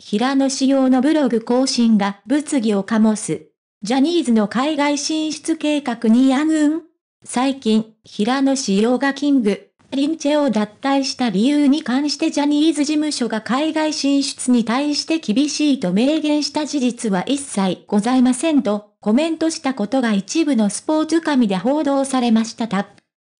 平野仕様のブログ更新が物議を醸す。ジャニーズの海外進出計画にやぐん最近、平野仕様がキング、リンチェを脱退した理由に関してジャニーズ事務所が海外進出に対して厳しいと明言した事実は一切ございませんとコメントしたことが一部のスポーツ紙で報道されましたた。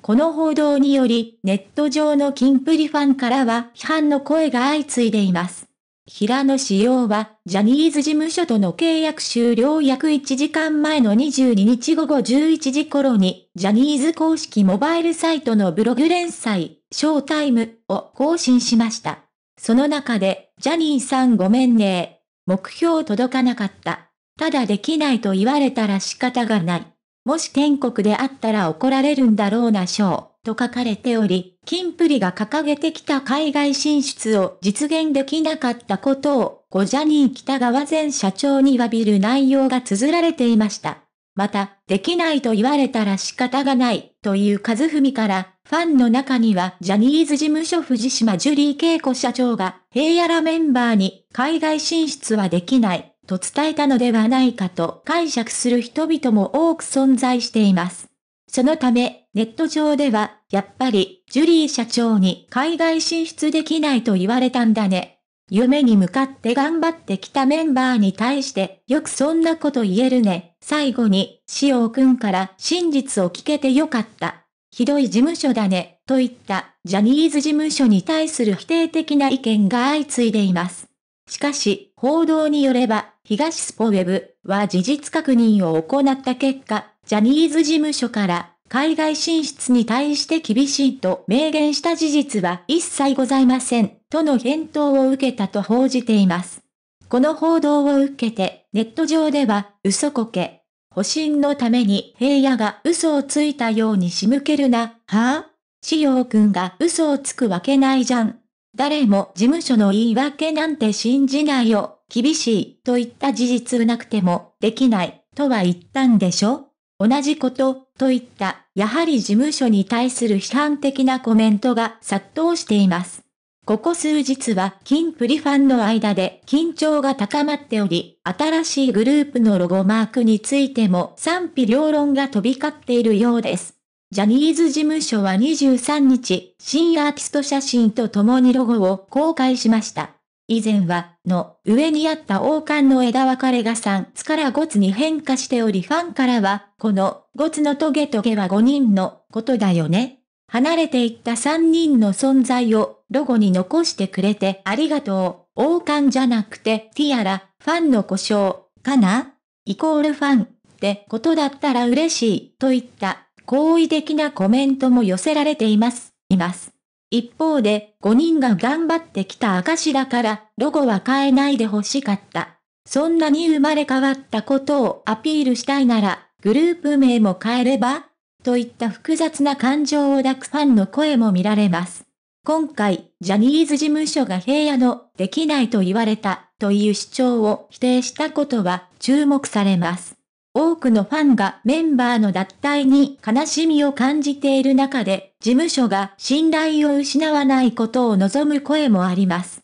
この報道により、ネット上のキンプリファンからは批判の声が相次いでいます。平野紫耀は、ジャニーズ事務所との契約終了約1時間前の22日午後11時頃に、ジャニーズ公式モバイルサイトのブログ連載、ショータイムを更新しました。その中で、ジャニーさんごめんね目標届かなかった。ただできないと言われたら仕方がない。もし天国であったら怒られるんだろうなショー。と書かれており、キンプリが掲げてきた海外進出を実現できなかったことを、ゴジャニー北川前社長に詫びる内容が綴られていました。また、できないと言われたら仕方がない、という和文から、ファンの中にはジャニーズ事務所藤島ジュリー恵子社長が、平野らメンバーに海外進出はできない、と伝えたのではないかと解釈する人々も多く存在しています。そのため、ネット上では、やっぱり、ジュリー社長に海外進出できないと言われたんだね。夢に向かって頑張ってきたメンバーに対して、よくそんなこと言えるね。最後に、塩くんから真実を聞けてよかった。ひどい事務所だね、といったジャニーズ事務所に対する否定的な意見が相次いでいます。しかし、報道によれば、東スポウェブは事実確認を行った結果、ジャニーズ事務所から海外進出に対して厳しいと明言した事実は一切ございません、との返答を受けたと報じています。この報道を受けて、ネット上では、嘘こけ。保身のために平野が嘘をついたように仕向けるな、はぁ、あ、しようくんが嘘をつくわけないじゃん。誰も事務所の言い訳なんて信じないよ、厳しい、といった事実なくても、できない、とは言ったんでしょ同じこと、といった、やはり事務所に対する批判的なコメントが殺到しています。ここ数日は、金プリファンの間で緊張が高まっており、新しいグループのロゴマークについても賛否両論が飛び交っているようです。ジャニーズ事務所は23日、新アーティスト写真と共にロゴを公開しました。以前は、の上にあった王冠の枝分かれが3つから5つに変化しておりファンからは、この5つのトゲトゲは5人のことだよね。離れていった3人の存在をロゴに残してくれてありがとう。王冠じゃなくてティアラ、ファンの故障、かなイコールファンってことだったら嬉しいといった好意的なコメントも寄せられています。います。一方で、5人が頑張ってきた証だから、ロゴは変えないで欲しかった。そんなに生まれ変わったことをアピールしたいなら、グループ名も変えればといった複雑な感情を抱くファンの声も見られます。今回、ジャニーズ事務所が平野のできないと言われたという主張を否定したことは注目されます。多くのファンがメンバーの脱退に悲しみを感じている中で、事務所が信頼を失わないことを望む声もあります。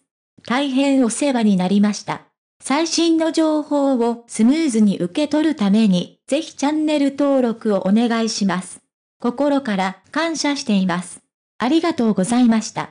大変お世話になりました。最新の情報をスムーズに受け取るために、ぜひチャンネル登録をお願いします。心から感謝しています。ありがとうございました。